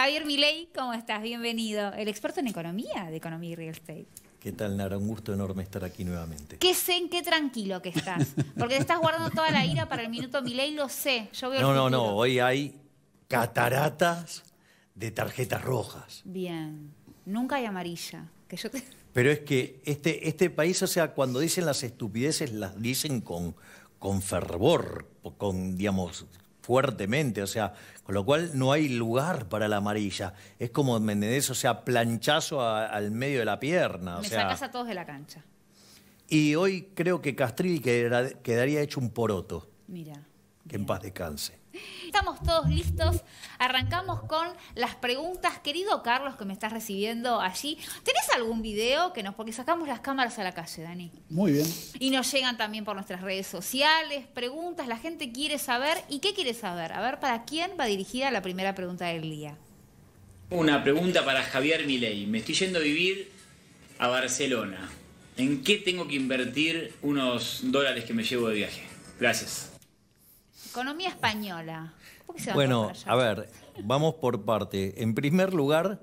Javier Milei, ¿cómo estás? Bienvenido. El experto en economía de Economía y Real Estate. ¿Qué tal, Nara? Un gusto enorme estar aquí nuevamente. Qué en qué tranquilo que estás. Porque te estás guardando toda la ira para el minuto Milei, lo sé. no, no, no. Hoy hay cataratas de tarjetas rojas. Bien. Nunca hay amarilla. Que yo Pero es que este, este país, o sea, cuando dicen las estupideces, las dicen con, con fervor, con, digamos, fuertemente, o sea, con lo cual no hay lugar para la amarilla. Es como, ¿me O sea, planchazo al medio de la pierna. Me sacas a todos de la cancha. Y hoy creo que Castrilli quedaría hecho un poroto. Mira. Que en paz descanse. Estamos todos listos. Arrancamos con las preguntas. Querido Carlos, que me estás recibiendo allí, ¿tenés algún video que nos.? Porque sacamos las cámaras a la calle, Dani. Muy bien. Y nos llegan también por nuestras redes sociales, preguntas. La gente quiere saber. ¿Y qué quiere saber? A ver, ¿para quién va dirigida la primera pregunta del día? Una pregunta para Javier Milei. Me estoy yendo a vivir a Barcelona. ¿En qué tengo que invertir unos dólares que me llevo de viaje? Gracias. Economía española. bueno, a ver, vamos por parte. En primer lugar,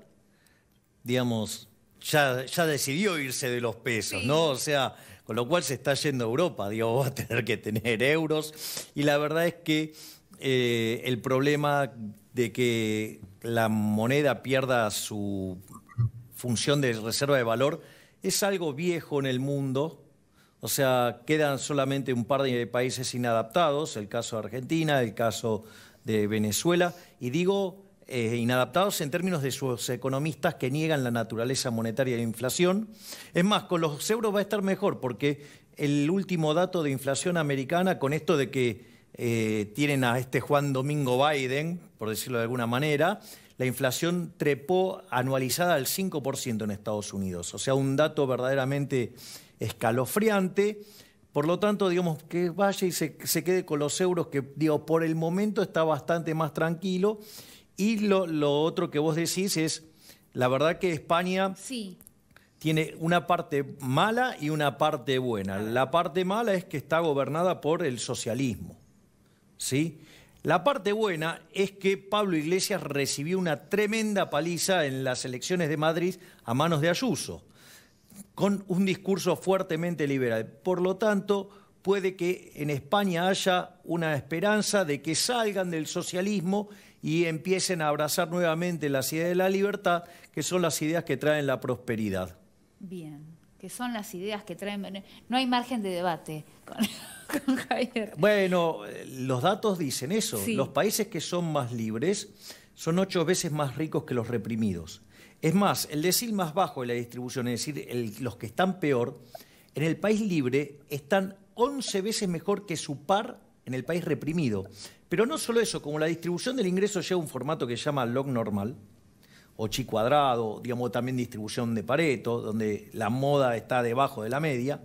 digamos, ya, ya decidió irse de los pesos, ¿no? O sea, con lo cual se está yendo a Europa, digo, va a tener que tener euros. Y la verdad es que eh, el problema de que la moneda pierda su función de reserva de valor es algo viejo en el mundo, o sea, quedan solamente un par de países inadaptados, el caso de Argentina, el caso de Venezuela, y digo eh, inadaptados en términos de sus economistas que niegan la naturaleza monetaria de la inflación. Es más, con los euros va a estar mejor porque el último dato de inflación americana, con esto de que eh, tienen a este Juan Domingo Biden, por decirlo de alguna manera, la inflación trepó anualizada al 5% en Estados Unidos. O sea, un dato verdaderamente escalofriante. Por lo tanto, digamos, que vaya y se, quede con los euros, que digo, por el momento está bastante más tranquilo. Y lo, lo otro que vos decís es, la verdad que España sí. tiene una parte mala y una parte buena. La parte mala es que está gobernada por el socialismo. ¿Sí? La parte buena es que Pablo Iglesias recibió una tremenda paliza en las elecciones de Madrid a manos de Ayuso con un discurso fuertemente liberal. Por lo tanto, puede que en España haya una esperanza de que salgan del socialismo y empiecen a abrazar nuevamente las ideas de la libertad, que son las ideas que traen la prosperidad. Bien, que son las ideas que traen... No hay margen de debate con, Javier. Bueno, los datos dicen eso. Los países que son más libres son ocho veces más ricos que los reprimidos. Es más, el decir más bajo de la distribución, es decir, los que están peor, en el país libre están 11 veces mejor que su par en el país reprimido. Pero no solo eso, como la distribución del ingreso lleva un formato que se llama log normal, o chi cuadrado, digamos también distribución de Pareto, donde la moda está debajo de la media,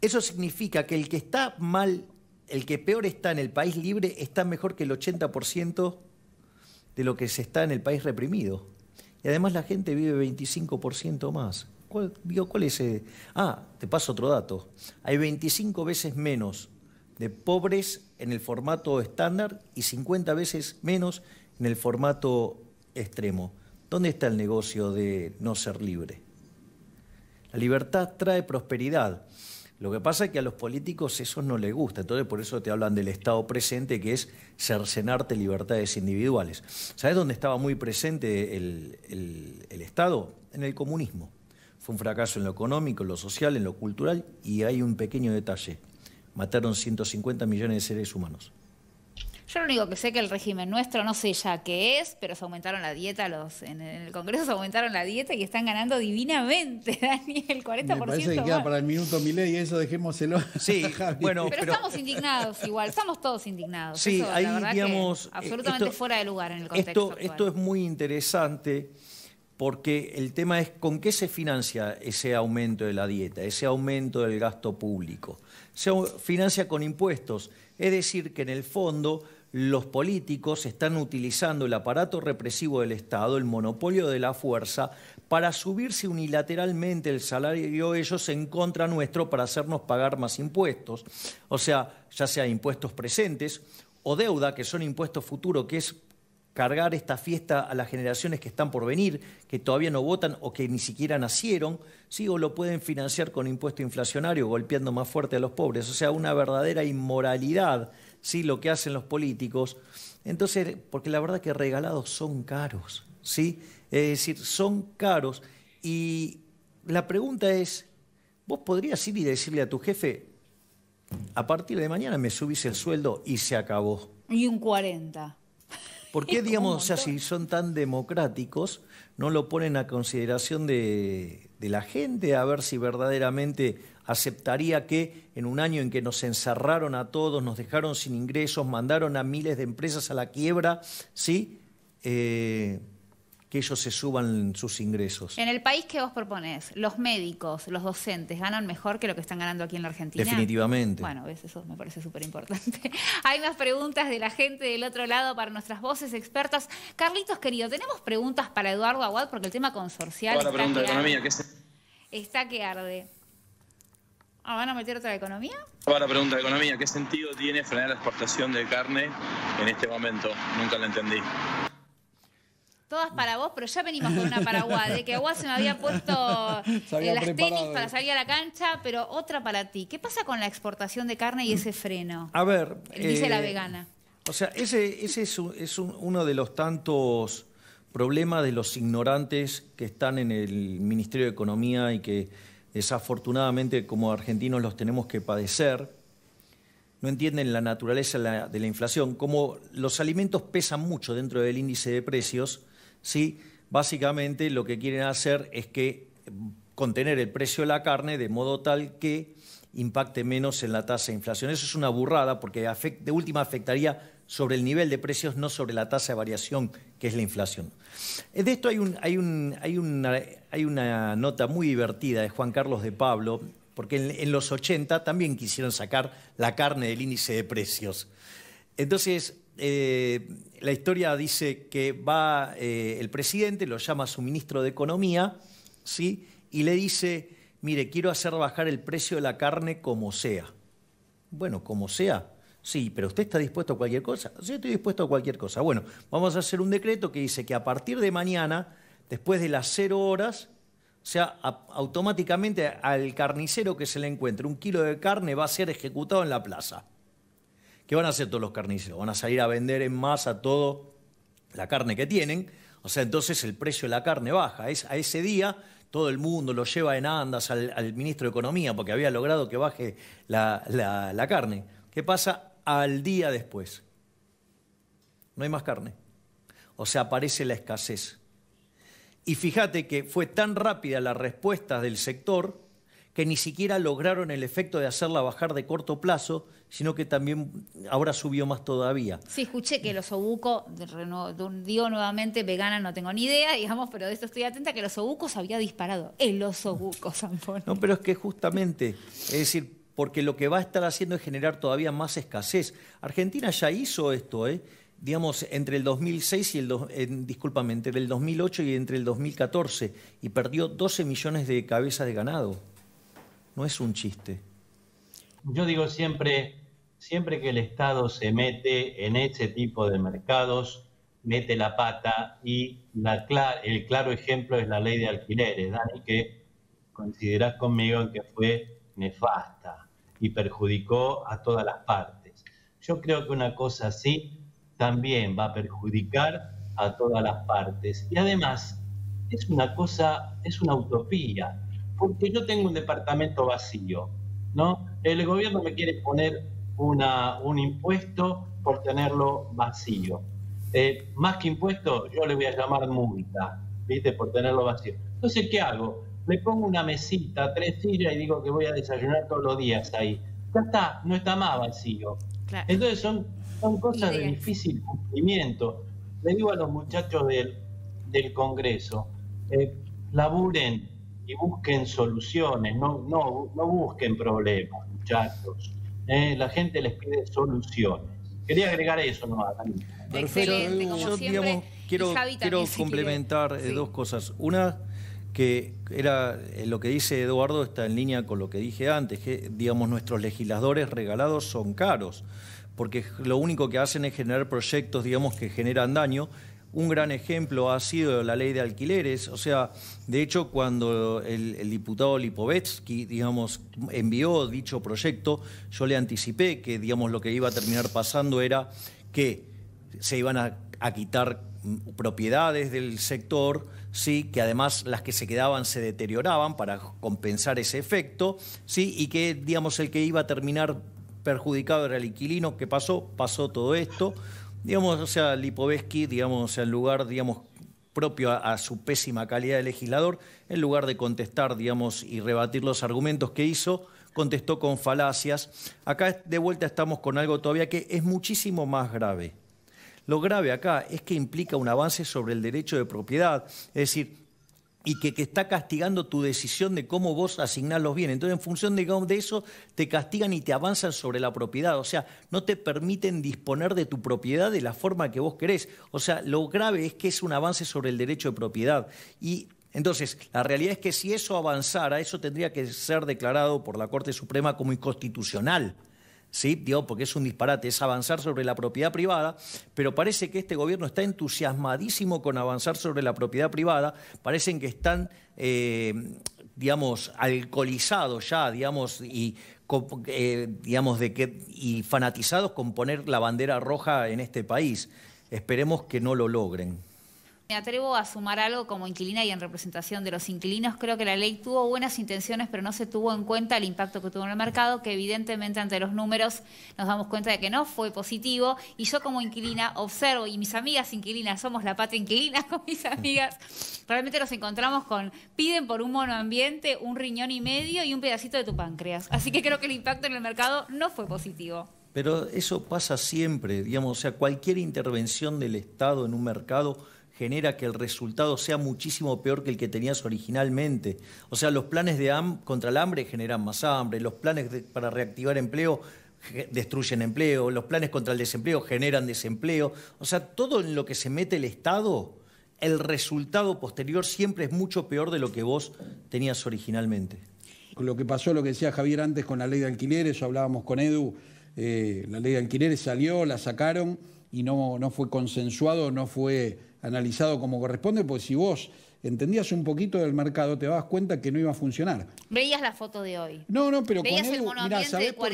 eso significa que el que está mal, el que peor está en el país libre, está mejor que el 80% de lo que se está en el país reprimido. Y además la gente vive 25% más. ¿Cuál, es eh? Ah, te paso otro dato. Hay 25 veces menos de pobres en el formato estándar y 50 veces menos en el formato extremo. ¿Dónde está el negocio de no ser libre? La libertad trae prosperidad. Lo que pasa es que a los políticos eso no les gusta, entonces por eso te hablan del Estado presente, que es cercenarte libertades individuales. ¿Sabes dónde estaba muy presente el, el Estado? En el comunismo. Fue un fracaso en lo económico, en lo social, en lo cultural, y hay un pequeño detalle. Mataron 150 millones de seres humanos. Yo lo único que sé que el régimen nuestro, no sé ya qué es, pero se aumentaron la dieta, los en el Congreso se aumentaron la dieta y están ganando divinamente, Daniel, 40%. Me parece queda para el minuto y eso dejémoselo. Sí, bueno. Pero, estamos indignados igual, estamos todos indignados. Sí, eh, absolutamente fuera de lugar en el contexto. esto es muy interesante porque el tema es con qué se financia ese aumento de la dieta, ese aumento del gasto público. Se financia con impuestos, es decir, que en el fondo los políticos están utilizando el aparato represivo del Estado, el monopolio de la fuerza, para subirse unilateralmente el salario ellos en contra nuestro para hacernos pagar más impuestos. O sea, ya sea impuestos presentes o deuda, que son impuestos futuros, que es cargar esta fiesta a las generaciones que están por venir, que todavía no votan o que ni siquiera nacieron, ¿sí? o lo pueden financiar con impuesto inflacionario, golpeando más fuerte a los pobres. O sea, una verdadera inmoralidad ¿sí? lo que hacen los políticos. Entonces, porque la verdad que regalados son caros, ¿sí? Es decir, son caros. Y la pregunta es, ¿vos podrías ir y decirle a tu jefe, a partir de mañana me subís el sueldo y se acabó? Y un 40. ¿Por qué, digamos, o si son tan democráticos, no lo ponen a consideración de, la gente a ver si verdaderamente aceptaría que en un año en que nos encerraron a todos, nos dejaron sin ingresos, mandaron a miles de empresas a la quiebra, ¿sí? Eh, que ellos se suban sus ingresos. En el país que vos proponés, los médicos, los docentes, ¿ganan mejor que lo que están ganando aquí en la Argentina? Definitivamente. Bueno, eso me parece súper importante. Hay más preguntas de la gente del otro lado para nuestras voces expertas. Carlitos, querido, tenemos preguntas para Eduardo Aguad porque el tema consorcial... Toda pregunta de economía, ¿qué es? Está que arde. Ah, ¿van a meter otra economía? Ahora pregunta de economía, ¿qué sentido tiene frenar la exportación de carne en este momento? Nunca la entendí. Todas para vos, pero ya venimos con una para de que agua se me había puesto eh, las tenis para salir a la cancha, pero otra para ti. ¿Qué pasa con la exportación de carne y ese freno? A ver. Eh, dice la eh, vegana. O sea, ese, ese es, uno de los tantos problemas de los ignorantes que están en el Ministerio de Economía y que desafortunadamente como argentinos los tenemos que padecer, no entienden la naturaleza de la inflación, como los alimentos pesan mucho dentro del índice de precios, básicamente lo que quieren hacer es que contener el precio de la carne de modo tal que impacte menos en la tasa de inflación. Eso es una burrada porque de última afectaría sobre el nivel de precios, no sobre la tasa de variación, que es la inflación. Eh, de esto hay, una, nota muy divertida de Juan Carlos de Pablo, porque en, los 80 también quisieron sacar la carne del índice de precios. Entonces, eh, la historia dice que va eh, el presidente, lo llama su ministro de Economía, ¿sí? y le dice, mire, quiero hacer bajar el precio de la carne como sea. Bueno, como sea. Sí, pero usted está dispuesto a cualquier cosa. Sí, estoy dispuesto a cualquier cosa. Bueno, vamos a hacer un decreto que dice que a partir de mañana, después de las cero horas, o sea, automáticamente al carnicero que se le encuentre un kilo de carne va a ser ejecutado en la plaza. ¿Qué van a hacer todos los carniceros? Van a salir a vender en masa todo la carne que tienen. O sea, entonces el precio de la carne baja. Es, a ese día todo el mundo lo lleva en andas al, ministro de Economía porque había logrado que baje la, la carne. ¿Qué pasa al día después? No hay más carne. O sea, aparece la escasez. Y fíjate que fue tan rápida la respuesta del sector que ni siquiera lograron el efecto de hacerla bajar de corto plazo, sino que también ahora subió más todavía. Sí, escuché que los obucos, digo nuevamente, vegana no tengo ni idea, digamos, pero de esto estoy atenta, que los obucos había disparado. El oso buco, No, pero es que justamente, es decir, porque lo que va a estar haciendo es generar todavía más escasez. Argentina ya hizo esto, ¿eh? digamos, entre el 2006 y el, en, entre el 2008 y entre el 2014, y perdió 12 millones de cabezas de ganado no es un chiste. Yo digo siempre, siempre que el Estado se mete en ese tipo de mercados, mete la pata y el claro ejemplo es la ley de alquileres, Dani, que considerás conmigo que fue nefasta y perjudicó a todas las partes. Yo creo que una cosa así también va a perjudicar a todas las partes. Y además, es una cosa, es una utopía porque yo tengo un departamento vacío, ¿no? El gobierno me quiere poner una, un impuesto por tenerlo vacío. Eh, más que impuesto, yo le voy a llamar multa, ¿viste? Por tenerlo vacío. Entonces, ¿qué hago? Le pongo una mesita, tres sillas y digo que voy a desayunar todos los días ahí. Ya está, no está más vacío. Entonces son, son cosas de difícil cumplimiento. Le digo a los muchachos del, del Congreso, eh, laburen, y busquen soluciones, no, no, no busquen problemas, muchachos. Eh, la gente les pide soluciones. Quería agregar eso, ¿no? Excelente, yo, quiero, complementar eh, dos cosas. Una que era eh, lo que dice Eduardo está en línea con lo que dije antes, que digamos nuestros legisladores regalados son caros, porque lo único que hacen es generar proyectos digamos que generan daño un gran ejemplo ha sido la ley de alquileres. O sea, de hecho, cuando el, diputado Lipovetsky, digamos, envió dicho proyecto, yo le anticipé que, digamos, lo que iba a terminar pasando era que se iban a, quitar propiedades del sector, sí, que además las que se quedaban se deterioraban para compensar ese efecto, sí, y que digamos el que iba a terminar perjudicado era el inquilino, ¿qué pasó? Pasó todo esto. Digamos, o sea, Lipovetsky, digamos, en lugar, digamos, propio a, su pésima calidad de legislador, en lugar de contestar, digamos, y rebatir los argumentos que hizo, contestó con falacias. Acá de vuelta estamos con algo todavía que es muchísimo más grave. Lo grave acá es que implica un avance sobre el derecho de propiedad, es decir, y que, que, está castigando tu decisión de cómo vos asignás los bienes. Entonces, en función de, de eso, te castigan y te avanzan sobre la propiedad. O sea, no te permiten disponer de tu propiedad de la forma que vos querés. O sea, lo grave es que es un avance sobre el derecho de propiedad. Y entonces, la realidad es que si eso avanzara, eso tendría que ser declarado por la Corte Suprema como inconstitucional. ¿sí? Digo, porque es un disparate, es avanzar sobre la propiedad privada, pero parece que este gobierno está entusiasmadísimo con avanzar sobre la propiedad privada, parecen que están, eh, digamos, alcoholizados ya, digamos, y eh, digamos de que y fanatizados con poner la bandera roja en este país. Esperemos que no lo logren me atrevo a sumar algo como inquilina y en representación de los inquilinos. Creo que la ley tuvo buenas intenciones, pero no se tuvo en cuenta el impacto que tuvo en el mercado, que evidentemente ante los números nos damos cuenta de que no fue positivo. Y yo como inquilina observo, y mis amigas inquilinas, somos la patria inquilina con mis amigas, realmente nos encontramos con, piden por un monoambiente un riñón y medio y un pedacito de tu páncreas. Así que creo que el impacto en el mercado no fue positivo. Pero eso pasa siempre, digamos, o sea, cualquier intervención del Estado en un mercado genera que el resultado sea muchísimo peor que el que tenías originalmente. O sea, los planes de contra el hambre generan más hambre, los planes para reactivar empleo destruyen empleo, los planes contra el desempleo generan desempleo. O sea, todo en lo que se mete el Estado, el resultado posterior siempre es mucho peor de lo que vos tenías originalmente. Lo que pasó, lo que decía Javier antes con la ley de alquileres, hablábamos con Edu, eh, la ley de alquileres salió, la sacaron y no, no fue consensuado, no fue analizado como corresponde, porque si vos entendías un poquito del mercado, te dabas cuenta que no iba a funcionar. Veías la foto de hoy. No, no, pero Veías con el de 40, por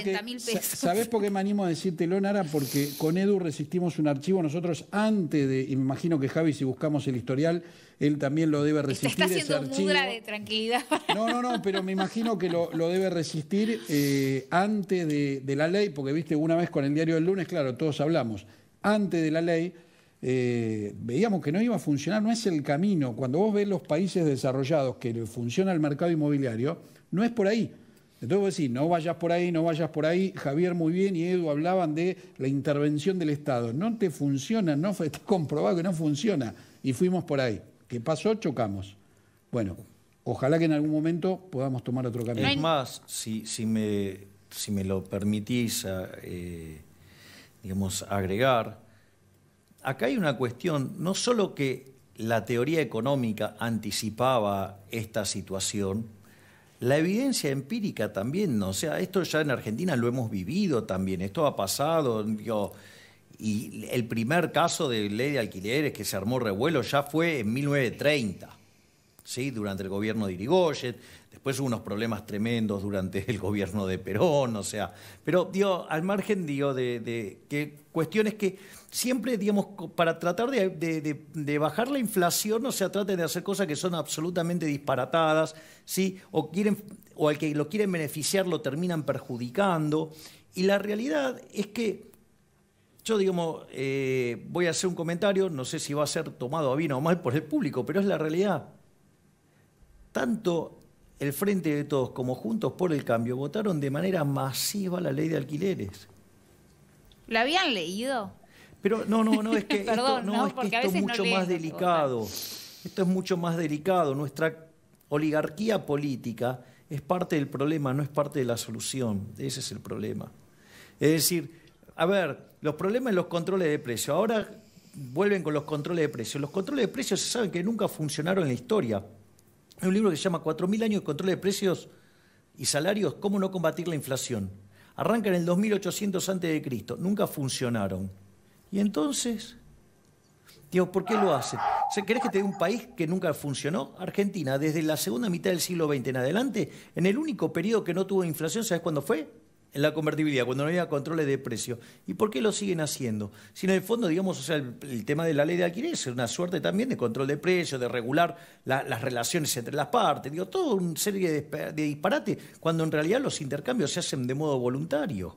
pesos? ¿sabés por qué me animo a decírtelo, Nara? Porque con Edu resistimos un archivo nosotros antes de, y me imagino que Javi, si buscamos el historial, él también lo debe resistir. Está haciendo ese de tranquilidad. No, no, no, pero me imagino que lo, debe resistir eh, antes de, de la ley, porque viste, una vez con el diario del lunes, claro, todos hablamos, antes de la ley eh, veíamos que no iba a funcionar, no es el camino. Cuando vos ves los países desarrollados que funciona el mercado inmobiliario, no es por ahí. Entonces vos decís, no vayas por ahí, no vayas por ahí. Javier muy bien y Edu hablaban de la intervención del Estado. No te funciona, no fue comprobado que no funciona. Y fuimos por ahí. ¿Qué pasó? Chocamos. Bueno, ojalá que en algún momento podamos tomar otro camino. Es más, si, si, me, si me lo permitís, eh, eh, digamos, agregar, acá hay una cuestión, no solo que la teoría económica anticipaba esta situación, la evidencia empírica también, ¿no? o sea, esto ya en Argentina lo hemos vivido también, esto ha pasado, y el primer caso de ley de alquileres que se armó revuelo ya fue en 1930 durante el gobierno de Irigoyen, después hubo unos problemas tremendos durante el gobierno de Perón, o sea, pero digo, al margen digo, de, que cuestiones que siempre, digamos, para tratar de, bajar la inflación, o sea, traten de hacer cosas que son absolutamente disparatadas, ¿sí? o, quieren, o al que lo quieren beneficiar lo terminan perjudicando. Y la realidad es que yo, digamos, eh, voy a hacer un comentario, no sé si va a ser tomado a bien o mal por el público, pero es la realidad tanto el Frente de Todos como Juntos por el Cambio votaron de manera masiva la ley de alquileres. ¿La habían leído? Pero no, no, no, es que esto, es, mucho más delicado. Esto es mucho más delicado. Nuestra oligarquía política es parte del problema, no es parte de la solución. Ese es el problema. Es decir, a ver, los problemas en los controles de precios. Ahora vuelven con los controles de precios. Los controles de precios se saben que nunca funcionaron en la historia. Es un libro que se llama 4.000 años de control de precios y salarios, cómo no combatir la inflación. Arranca en el 2800 a.C., nunca funcionaron. Y entonces, Dios, ¿por qué lo hace? ¿Crees que te dé un país que nunca funcionó? Argentina, desde la segunda mitad del siglo XX en adelante, en el único periodo que no tuvo inflación, ¿sabes cuándo fue? en la convertibilidad, cuando no había controles de precio. ¿Y por qué lo siguen haciendo? Si en el fondo, digamos, o sea, el, tema de la ley de alquiler es una suerte también de control de precios, de regular las relaciones entre las partes, digo, todo un serie de, de disparates, cuando en realidad los intercambios se hacen de modo voluntario.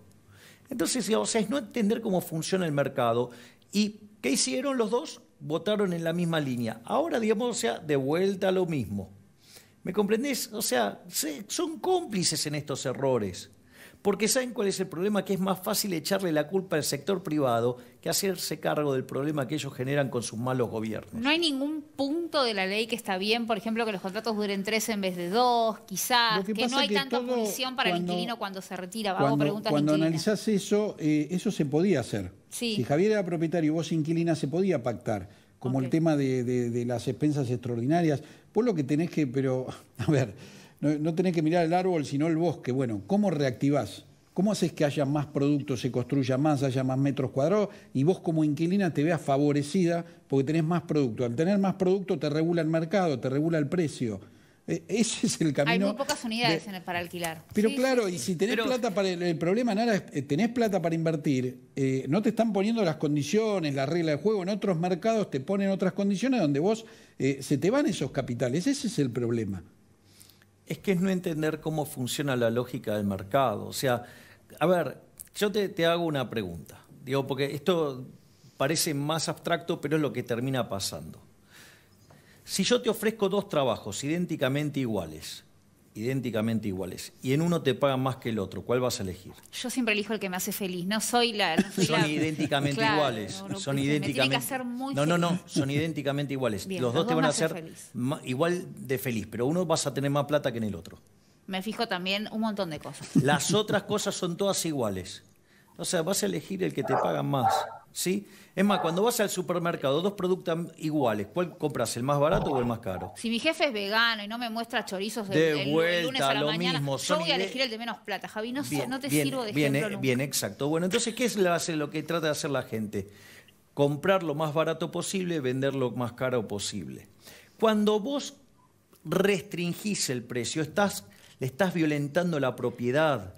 Entonces, o sea, es no entender cómo funciona el mercado. ¿Y qué hicieron los dos? Votaron en la misma línea. Ahora, digamos, o sea, de vuelta a lo mismo. ¿Me comprendés? O sea, son cómplices en estos errores. Porque ¿saben cuál es el problema? Que es más fácil echarle la culpa al sector privado que hacerse cargo del problema que ellos generan con sus malos gobiernos. No hay ningún punto de la ley que está bien, por ejemplo, que los contratos duren tres en vez de dos, quizás, que, no hay tanta punición para el inquilino cuando se retira. cuando, analizás eso, eh, eso se podía hacer. Si Javier era propietario y vos inquilina, se podía pactar. Como el tema de, de las expensas extraordinarias. Vos lo que tenés que, pero, a ver, no, tenés que mirar el árbol, sino el bosque. Bueno, ¿cómo reactivás? ¿Cómo haces que haya más productos, se construya más, haya más metros cuadrados y vos como inquilina te veas favorecida porque tenés más producto? Al tener más producto te regula el mercado, te regula el precio. E, ese es el camino. Hay muy pocas unidades para alquilar. Pero claro, y si tenés plata para. El, problema, no es eh, tenés plata para invertir, eh, no te están poniendo las condiciones, la regla de juego. En otros mercados te ponen otras condiciones donde vos eh, se te van esos capitales. Ese es el problema es que es no entender cómo funciona la lógica del mercado. O sea, a ver, yo te, hago una pregunta. Digo, porque esto parece más abstracto, pero es lo que termina pasando. Si yo te ofrezco dos trabajos idénticamente iguales, idénticamente iguales y en uno te pagan más que el otro, ¿cuál vas a elegir? Yo siempre elijo el que me hace feliz, no soy la... son idénticamente iguales, son idénticamente... no, no, no, son idénticamente iguales. los, dos te van a hacer igual de feliz, pero uno vas a tener más plata que en el otro. Me fijo también un montón de cosas. Las otras cosas son todas iguales. O sea, vas a elegir el que te paga más. ¿sí? Es más, cuando vas al supermercado, dos productos iguales, ¿cuál compras? ¿El más barato o el más caro? Si mi jefe es vegano y no me muestra chorizos de la yo voy a elegir el de menos plata, Javi. No, te sirvo de eh, Bien, exacto. Bueno, entonces, ¿qué es lo que trata de hacer la gente? Comprar lo más barato posible, vender lo más caro posible. Cuando vos restringís el precio, estás, le estás violentando la propiedad,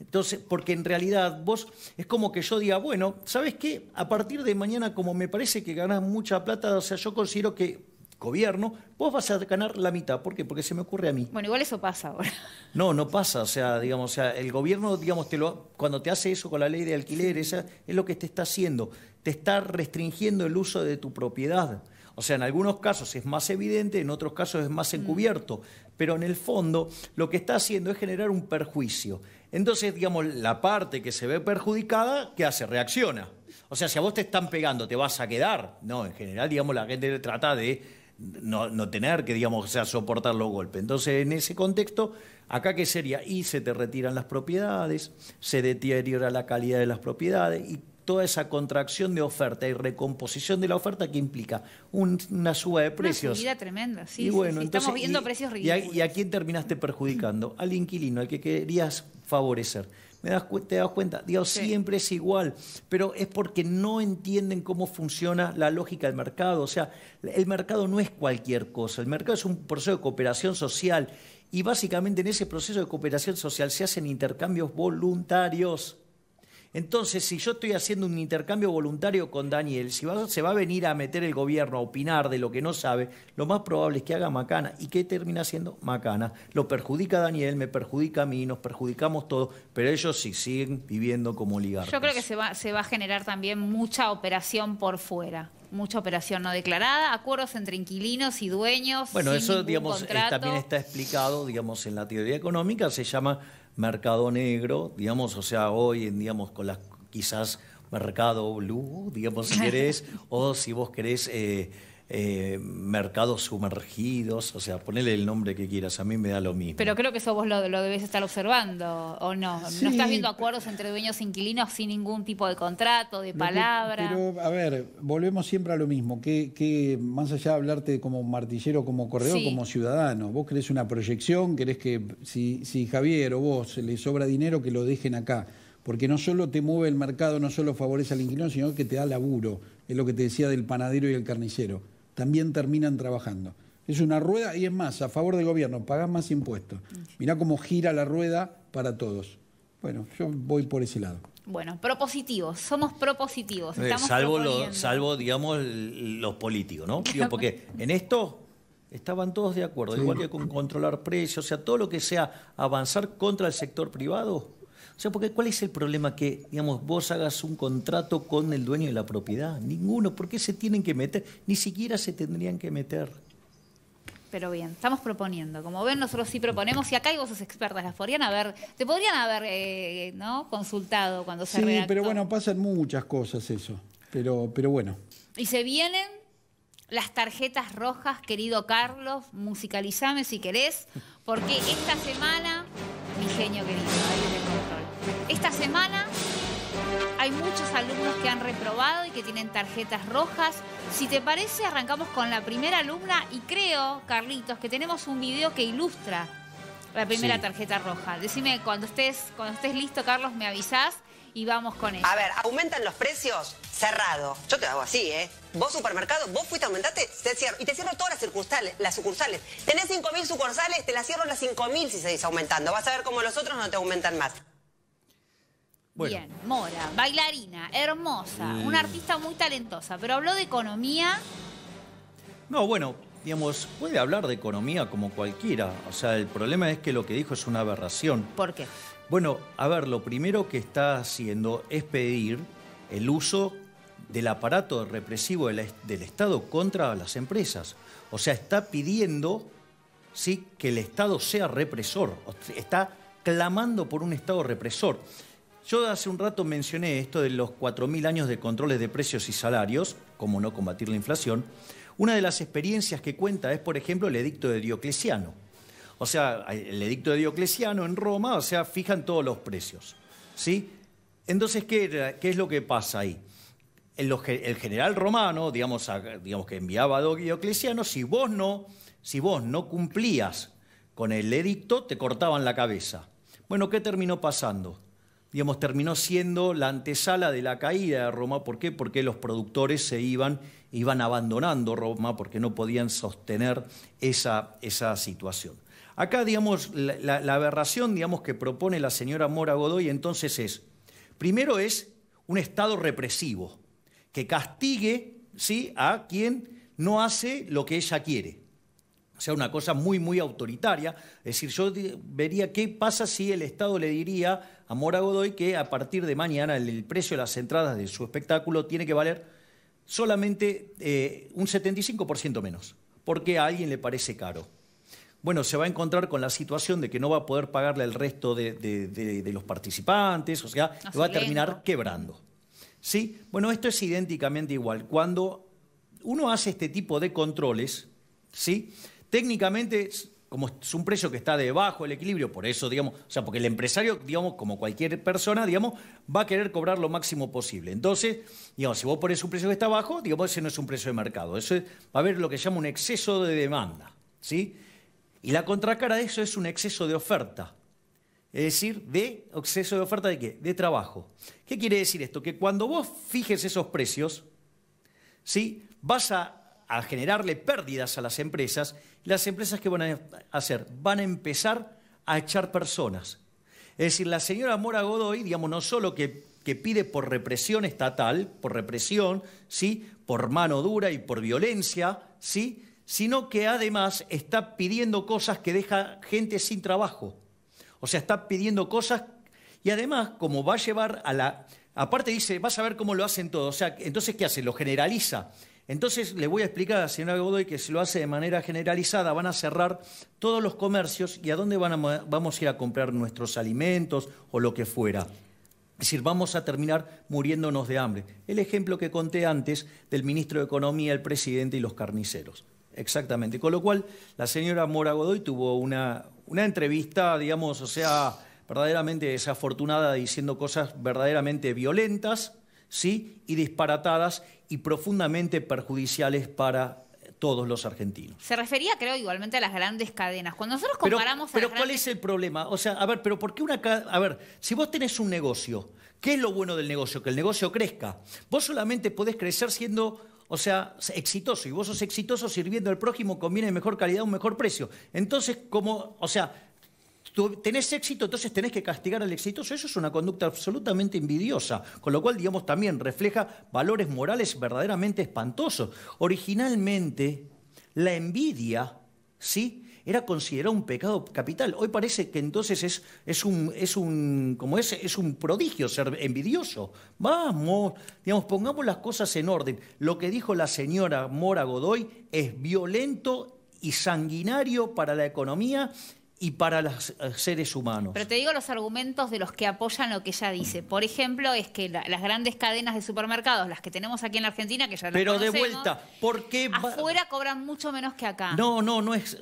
entonces, porque en realidad vos es como que yo diga, bueno, ¿sabes qué? A partir de mañana, como me parece que ganás mucha plata, o sea, yo considero que gobierno, vos vas a ganar la mitad. ¿Por qué? Porque se me ocurre a mí. Bueno, igual eso pasa ahora. No, no pasa. O sea, digamos, o sea, el gobierno, digamos, cuando te hace eso con la ley de alquiler, esa, es lo que te está haciendo. Te está restringiendo el uso de tu propiedad. O sea, en algunos casos es más evidente, en otros casos es más mm. encubierto. Pero en el fondo, lo que está haciendo es generar un perjuicio. Entonces, digamos, la parte que se ve perjudicada, ¿qué hace? Reacciona. O sea, si a vos te están pegando, ¿te vas a quedar? No, en general, digamos, la gente trata de no, tener que, digamos, sea, soportar los golpes. Entonces, en ese contexto, ¿acá qué sería? Y se te retiran las propiedades, se deteriora la calidad de las propiedades. ¿Y toda esa contracción de oferta y recomposición de la oferta que implica una suba de precios. Una subida tremenda, sí. Y bueno, estamos viendo precios ridículos. Y a, quién terminaste perjudicando? Al inquilino, al que querías favorecer. ¿Me das, ¿Te das cuenta? Digo, siempre es igual, pero es porque no entienden cómo funciona la lógica del mercado. O sea, el mercado no es cualquier cosa, el mercado es un proceso de cooperación social y básicamente en ese proceso de cooperación social se hacen intercambios voluntarios. Entonces, si yo estoy haciendo un intercambio voluntario con Daniel, si se va a venir a meter el gobierno a opinar de lo que no sabe, lo más probable es que haga macana. ¿Y qué termina haciendo? Macana. Lo perjudica Daniel, me perjudica a mí, nos perjudicamos todos, pero ellos sí siguen viviendo como oligarcas. Yo creo que se va, se va a generar también mucha operación por fuera mucha operación no declarada, acuerdos entre inquilinos y dueños. Bueno, eso digamos, también está explicado, digamos, en la teoría económica, se llama mercado negro, digamos, o sea, hoy, en, digamos, con las quizás mercado blue, digamos, si querés, o si vos querés... Eh, eh, mercados sumergidos, o sea, ponele el nombre que quieras, a mí me da lo mismo. Pero creo que eso vos lo, lo debes estar observando, ¿o no? no estás viendo acuerdos entre dueños e inquilinos sin ningún tipo de contrato, de palabra. pero, a ver, volvemos siempre a lo mismo, que, más allá de hablarte como martillero, como corredor, como ciudadano, vos querés una proyección, querés que si, si Javier o vos le sobra dinero, que lo dejen acá porque no solo te mueve el mercado, no solo favorece al inquilino, sino que te da laburo. Es lo que te decía del panadero y el carnicero también terminan trabajando. Es una rueda y es más, a favor del gobierno, pagás más impuestos. Mirá cómo gira la rueda para todos. Bueno, yo voy por ese lado. Bueno, propositivos, somos propositivos. Eh, salvo, salvo, digamos, los políticos, ¿no? porque en esto estaban todos de acuerdo, igual que con controlar precios, o sea, todo lo que sea avanzar contra el sector privado, o sea, porque ¿cuál es el problema que, digamos, vos hagas un contrato con el dueño de la propiedad? Ninguno. ¿Por qué se tienen que meter? Ni siquiera se tendrían que meter. Pero bien, estamos proponiendo. Como ven, nosotros sí proponemos, y acá hay voces expertas, las podrían haber, te podrían haber eh, ¿no? consultado cuando se Sí, pero bueno, pasan muchas cosas eso. Pero, pero bueno. Y se vienen las tarjetas rojas, querido Carlos, musicalizame si querés, porque esta semana, mi genio querido, esta semana hay muchos alumnos que han reprobado y que tienen tarjetas rojas. Si te parece, arrancamos con la primera alumna y creo, Carlitos, que tenemos un video que ilustra la primera tarjeta roja. Decime, cuando estés, cuando estés listo, Carlos, me avisás y vamos con eso. A ver, aumentan los precios, cerrado. Yo te hago así, ¿eh? Vos supermercado, vos fuiste, aumentaste, te cierro. Y te cierro todas las sucursales. Las sucursales. Tenés 5.000 sucursales, te las cierro las 5.000 si seguís aumentando. Vas a ver cómo los otros no te aumentan más. Bien, Mora, bailarina, hermosa, una artista muy talentosa, pero habló de economía. No, bueno, digamos, puede hablar de economía como cualquiera. O sea, el problema es que lo que dijo es una aberración. ¿Por qué? Bueno, a ver, lo primero que está haciendo es pedir el uso del aparato represivo del, Estado contra las empresas. O sea, está pidiendo ¿sí? que el Estado sea represor. Está clamando por un Estado represor. Yo hace un rato mencioné esto de los 4.000 años de controles de precios y salarios, cómo no combatir la inflación. Una de las experiencias que cuenta es, por ejemplo, el edicto de Diocleciano. O sea, el edicto de Diocleciano en Roma, o sea, fijan todos los precios. ¿Sí? Entonces, ¿qué, es lo que pasa ahí? El, general romano, digamos, que enviaba a Diocleciano, si vos no cumplías con el edicto, te cortaban la cabeza. Bueno, ¿qué terminó pasando? digamos, terminó siendo la antesala de la caída de Roma. ¿Por qué? Porque los productores se iban, iban abandonando Roma porque no podían sostener esa, situación. Acá, digamos, la, aberración digamos, que propone la señora Mora Godoy entonces es, primero es un Estado represivo, que castigue ¿sí? a quien no hace lo que ella quiere. O sea, una cosa muy, muy autoritaria. Es decir, yo vería qué pasa si el Estado le diría a Mora Godoy que a partir de mañana el, precio de las entradas de su espectáculo tiene que valer solamente eh, un 75% menos, porque a alguien le parece caro. Bueno, se va a encontrar con la situación de que no va a poder pagarle al resto de, los participantes, o sea, va a terminar quebrando. ¿Sí? Bueno, esto es idénticamente igual. Cuando uno hace este tipo de controles, ¿sí? técnicamente como es un precio que está debajo del equilibrio, por eso, digamos, o sea, porque el empresario, digamos, como cualquier persona, digamos, va a querer cobrar lo máximo posible. Entonces, digamos, si vos pones un precio que está bajo digamos, ese no es un precio de mercado. Eso va a haber lo que se llama un exceso de demanda, ¿sí? Y la contracara de eso es un exceso de oferta. Es decir, de exceso de oferta de qué? De trabajo. ¿Qué quiere decir esto? Que cuando vos fijes esos precios, ¿sí? Vas a a generarle pérdidas a las empresas, las empresas que van a hacer van a empezar a echar personas. Es decir, la señora Mora Godoy, digamos, no solo que, pide por represión estatal, por represión, ¿sí? por mano dura y por violencia, ¿sí? sino que además está pidiendo cosas que deja gente sin trabajo. O sea, está pidiendo cosas y además, como va a llevar a la... Aparte dice, vas a ver cómo lo hacen todos. O sea, entonces, ¿qué hace? Lo generaliza. Entonces le voy a explicar a señora Godoy que si lo hace de manera generalizada van a cerrar todos los comercios y a dónde vamos a ir a comprar nuestros alimentos o lo que fuera. Es decir, vamos a terminar muriéndonos de hambre. El ejemplo que conté antes del ministro de Economía, el presidente y los carniceros. Exactamente. Con lo cual, la señora Mora Godoy tuvo una, una entrevista, digamos, o sea, verdaderamente desafortunada, diciendo cosas verdaderamente violentas, ¿sí? Y disparatadas y profundamente perjudiciales para eh, todos los argentinos. Se refería, creo, igualmente a las grandes cadenas. Cuando nosotros comparamos... Pero, ¿cuál es el problema? O sea, a ver, pero ¿por qué una... cadena. A ver, si vos tenés un negocio, ¿qué es lo bueno del negocio? Que el negocio crezca. Vos solamente podés crecer siendo o sea, exitoso. Y vos sos exitoso sirviendo al prójimo con bienes de mejor calidad un mejor precio. Entonces, como, o sea, tú tenés éxito, entonces tenés que castigar al exitoso. Eso es una conducta absolutamente envidiosa, con lo cual, digamos, también refleja valores morales verdaderamente espantosos. Originalmente, la envidia, ¿sí? era considerada un pecado capital. Hoy parece que entonces es, es un, es un, como es, es un prodigio ser envidioso. Vamos, digamos, pongamos las cosas en orden. Lo que dijo la señora Mora Godoy es violento y sanguinario para la economía y para los eh, seres humanos. Pero te digo los argumentos de los que apoyan lo que ella dice. Por ejemplo, es que las grandes cadenas de supermercados, las que tenemos aquí en Argentina, que ya las Pero de vuelta, ¿por qué afuera cobran mucho menos que acá? No, no, no es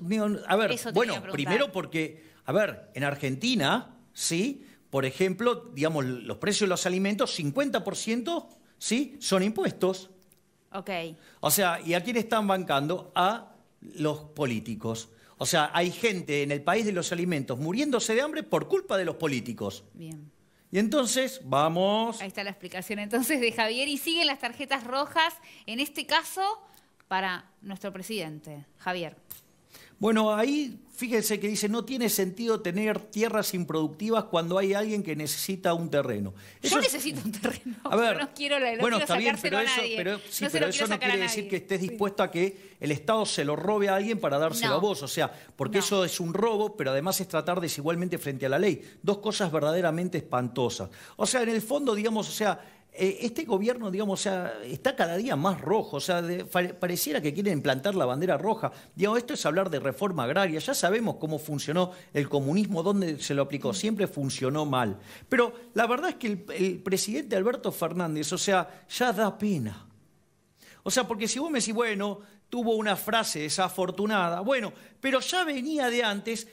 a ver, bueno, primero porque a ver, en Argentina, ¿sí? Por ejemplo, digamos los precios de los alimentos, 50%, ¿sí? son impuestos. Ok. O sea, ¿y a quién están bancando? A los políticos. O sea, hay gente en el país de los alimentos muriéndose de hambre por culpa de los políticos. Bien. Y entonces, vamos. Ahí está la explicación entonces de Javier. Y siguen las tarjetas rojas, en este caso, para nuestro presidente, Javier. Bueno, ahí fíjense que dice, no tiene sentido tener tierras improductivas cuando hay alguien que necesita un terreno. Yo necesito un terreno. A ver, no quiero, bueno, está bien, pero eso, no, quiere decir que estés dispuesto a que el Estado se lo robe a alguien para dárselo a vos. O sea, porque eso es un robo, pero además es tratar desigualmente frente a la ley. Dos cosas verdaderamente espantosas. O sea, en el fondo, digamos, o sea, eh, este gobierno, digamos, está cada día más rojo, o sea, pareciera que quieren implantar la bandera roja. Digamos, esto es hablar de reforma agraria, ya sabemos cómo funcionó el comunismo, dónde se lo aplicó, mm. siempre funcionó mal. Pero la verdad es que el, presidente Alberto Fernández, o sea, ya da pena. O sea, porque si vos me decís, bueno, tuvo una frase desafortunada, bueno, pero ya venía de antes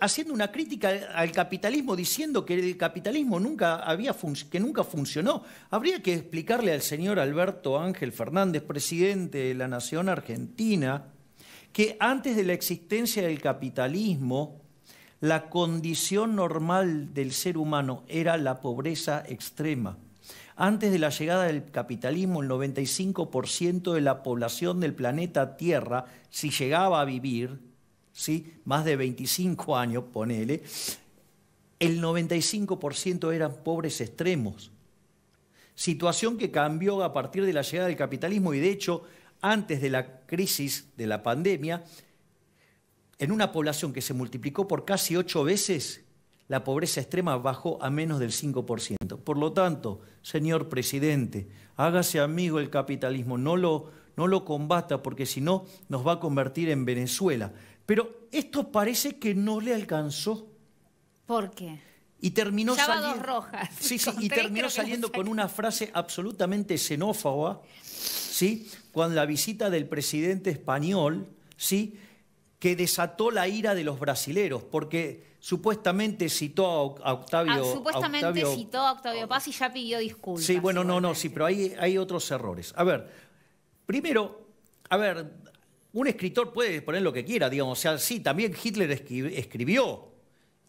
haciendo una crítica al capitalismo, diciendo que el capitalismo nunca había que nunca funcionó. Habría que explicarle al señor Alberto Ángel Fernández, presidente de la Nación Argentina, que antes de la existencia del capitalismo, la condición normal del ser humano era la pobreza extrema. Antes de la llegada del capitalismo, el 95% de la población del planeta Tierra, si llegaba a vivir, ¿sí? más de 25 años, ponele, el 95% eran pobres extremos. Situación que cambió a partir de la llegada del capitalismo y de hecho, antes de la crisis de la pandemia, en una población que se multiplicó por casi ocho veces, la pobreza extrema bajó a menos del 5%. Por lo tanto, señor presidente, hágase amigo el capitalismo, no lo combata porque si no nos va a convertir en Venezuela. Pero esto parece que no le alcanzó. ¿Por qué? Y terminó saliendo, rojas. Sí, sí, y terminó saliendo con una frase absolutamente xenófoba, ¿sí? Con la visita del presidente español, ¿sí? Que desató la ira de los brasileros, porque supuestamente citó a Octavio ah, Supuestamente citó a Octavio Paz y ya pidió disculpas. Sí, bueno, no, no, sí, pero hay, hay otros errores. A ver, primero, a ver, un escritor puede poner lo que quiera, digamos, o sea, sí, también Hitler escribió.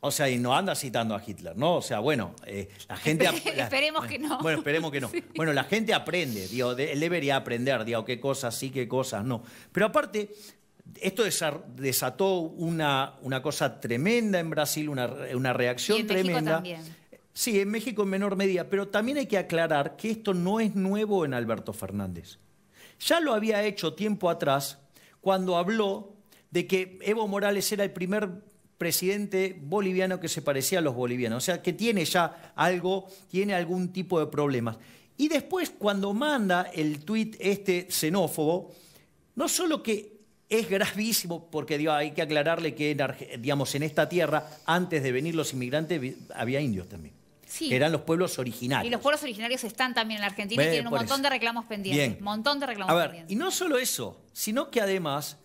O sea, y no anda citando a Hitler, ¿no? O sea, bueno, eh, la gente... esperemos que no. Bueno, esperemos que no. Bueno, la gente aprende, digo, él debería aprender, digo, qué cosas sí, qué cosas no. Pero aparte, esto desató una, una cosa tremenda en Brasil, una, reacción tremenda. también. Sí, en México en menor medida, pero también hay que aclarar que esto no es nuevo en Alberto Fernández. Ya lo había hecho tiempo atrás cuando habló de que Evo Morales era el primer presidente boliviano que se parecía a los bolivianos, o sea, que tiene ya algo, tiene algún tipo de problemas. Y después, cuando manda el tuit este xenófobo, no solo que es gravísimo, porque hay que aclararle que digamos, en esta tierra, antes de venir los inmigrantes, había indios también que eran los pueblos originarios. Y los pueblos originarios están también en la Argentina y tienen un montón de reclamos pendientes. Montón de reclamos Y no solo eso, sino que además,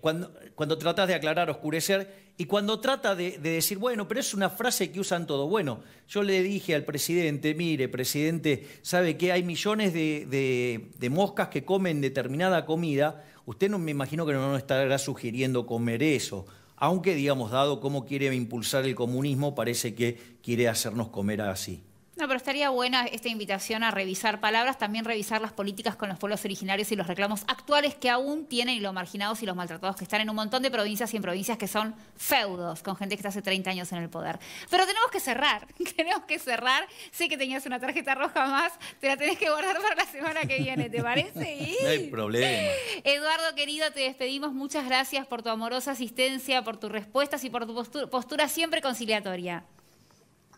cuando, cuando tratas de aclarar, oscurecer, y cuando trata de, decir, bueno, pero es una frase que usan todo. Bueno, yo le dije al presidente, mire, presidente, sabe que hay millones de, moscas que comen determinada comida. Usted no me imagino que no nos estará sugiriendo comer eso aunque digamos, dado cómo quiere impulsar el comunismo, parece que quiere hacernos comer así. No, pero estaría buena esta invitación a revisar palabras, también revisar las políticas con los pueblos originarios y los reclamos actuales que aún tienen y los marginados y los maltratados que están en un montón de provincias y en provincias que son feudos, con gente que está hace 30 años en el poder. Pero tenemos que cerrar, tenemos que cerrar. Sé que tenías una tarjeta roja más, te la tenés que guardar para la semana que viene, ¿te parece? No hay problema. Eduardo, querido, te despedimos. Muchas gracias por tu amorosa asistencia, por tus respuestas y por tu postura siempre conciliatoria.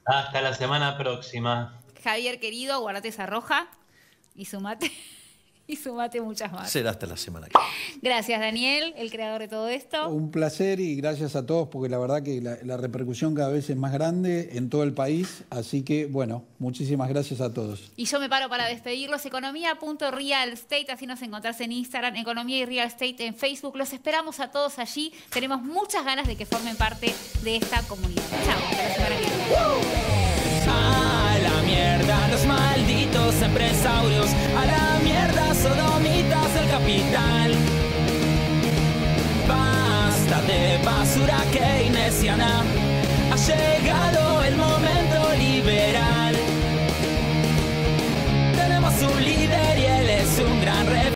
Hasta la semana próxima. Javier, querido, guardate esa roja y sumate. y sumate muchas más. Será hasta la semana que viene. Gracias, Daniel, el creador de todo esto. Un placer y gracias a todos, porque la verdad que la, repercusión cada vez es más grande en todo el país. Así que, bueno, muchísimas gracias a todos. Y yo me paro para despedirlos. Economía.realState, así nos encontrás en Instagram, Economía y Real Estate en Facebook. Los esperamos a todos allí. Tenemos muchas ganas de que formen parte de esta comunidad. Chao, hasta la semana que viene. ¡A la mierda los malditos! empresarios, a la mierda sodomitas del capital. Basta de basura keynesiana, ha llegado el momento liberal. Tenemos un líder y él es un gran